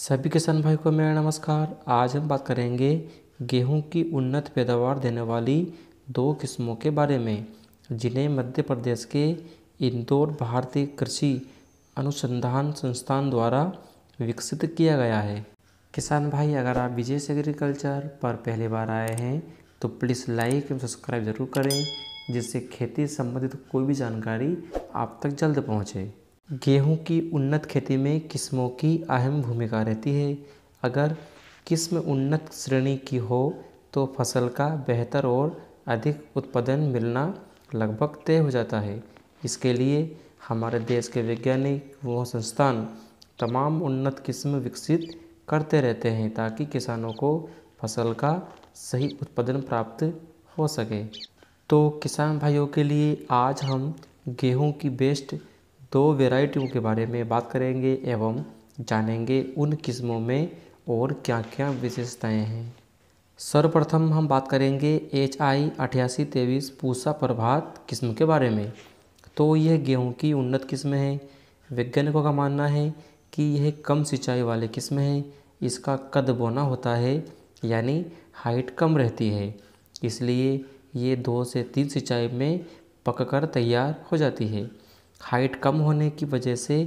सभी किसान भाई को मेरा नमस्कार आज हम बात करेंगे गेहूं की उन्नत पैदावार देने वाली दो किस्मों के बारे में जिन्हें मध्य प्रदेश के इंदौर भारतीय कृषि अनुसंधान संस्थान द्वारा विकसित किया गया है किसान भाई अगर आप विजय एग्रीकल्चर पर पहली बार आए हैं तो प्लीज़ लाइक एवं सब्सक्राइब ज़रूर करें जिससे खेती संबंधित कोई भी जानकारी आप तक जल्द पहुँचे गेहूँ की उन्नत खेती में किस्मों की अहम भूमिका रहती है अगर किस्म उन्नत श्रेणी की हो तो फसल का बेहतर और अधिक उत्पादन मिलना लगभग तय हो जाता है इसके लिए हमारे देश के वैज्ञानिक व संस्थान तमाम उन्नत किस्म विकसित करते रहते हैं ताकि किसानों को फसल का सही उत्पादन प्राप्त हो सके तो किसान भाइयों के लिए आज हम गेहूं की बेस्ट तो वेराइटियों के बारे में बात करेंगे एवं जानेंगे उन किस्मों में और क्या क्या विशेषताएं हैं सर्वप्रथम हम बात करेंगे एच आई अठासी तेईस पूसा प्रभात किस्म के बारे में तो यह गेहूं की उन्नत किस्म है वैज्ञानिकों का मानना है कि यह कम सिंचाई वाले किस्म है इसका कद बोना होता है यानी हाइट कम रहती है इसलिए ये दो से तीन सिंचाई में पककर तैयार हो जाती है हाइट कम होने की वजह से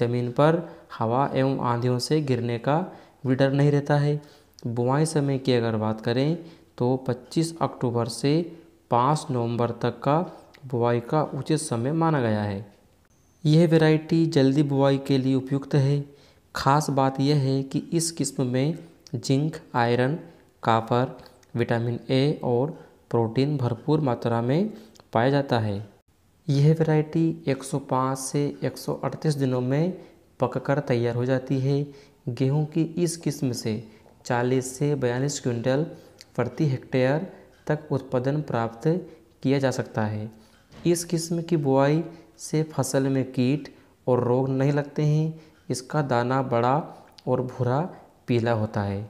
ज़मीन पर हवा एवं आंधियों से गिरने का भी डर नहीं रहता है बुआई समय की अगर बात करें तो 25 अक्टूबर से 5 नवंबर तक का बुआई का उचित समय माना गया है यह वैरायटी जल्दी बुआई के लिए उपयुक्त है खास बात यह है कि इस किस्म में zinc iron copper vitamin A और प्रोटीन भरपूर मात्रा में पाया जाता है यह वैरायटी 105 से 138 दिनों में पककर तैयार हो जाती है गेहूं की इस किस्म से 40 से 42 क्विंटल प्रति हेक्टेयर तक उत्पादन प्राप्त किया जा सकता है इस किस्म की बुआई से फसल में कीट और रोग नहीं लगते हैं इसका दाना बड़ा और भूरा पीला होता है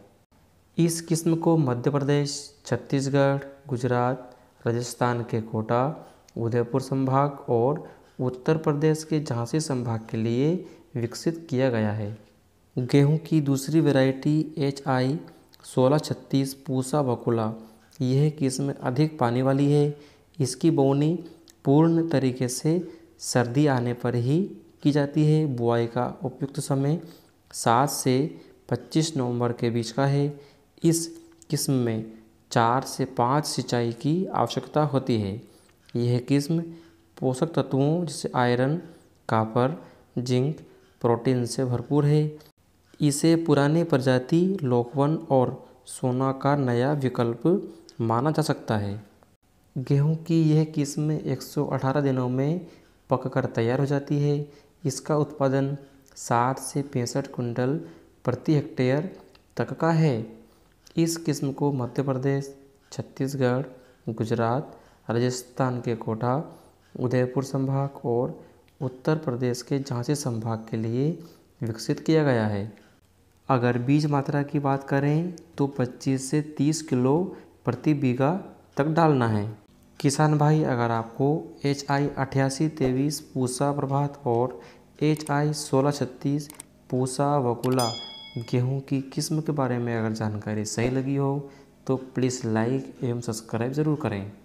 इस किस्म को मध्य प्रदेश छत्तीसगढ़ गुजरात राजस्थान के कोटा उदयपुर संभाग और उत्तर प्रदेश के झांसी संभाग के लिए विकसित किया गया है गेहूं की दूसरी वैरायटी एच आई सोलह छत्तीस पूसा बकुला यह किस्म अधिक पानी वाली है इसकी बोनी पूर्ण तरीके से सर्दी आने पर ही की जाती है बुआई का उपयुक्त समय सात से पच्चीस नवंबर के बीच का है इस किस्म में चार से पाँच सिंचाई की आवश्यकता होती है यह किस्म पोषक तत्वों जैसे आयरन कापर जिंक प्रोटीन से भरपूर है इसे पुराने प्रजाति लोकवन और सोना का नया विकल्प माना जा सकता है गेहूं की यह किस्म 118 दिनों में पककर तैयार हो जाती है इसका उत्पादन 60 से पैंसठ कुंटल प्रति हेक्टेयर तक का है इस किस्म को मध्य प्रदेश छत्तीसगढ़ गुजरात राजस्थान के कोटा उदयपुर संभाग और उत्तर प्रदेश के झांसी संभाग के लिए विकसित किया गया है अगर बीज मात्रा की बात करें तो 25 से 30 किलो प्रति बीघा तक डालना है किसान भाई अगर आपको एच आई अठासी तेईस पूसा प्रभात और एच आई सोलह छत्तीस पूसा वकुला गेहूं की किस्म के बारे में अगर जानकारी सही लगी हो तो प्लीज़ लाइक एवं सब्सक्राइब ज़रूर करें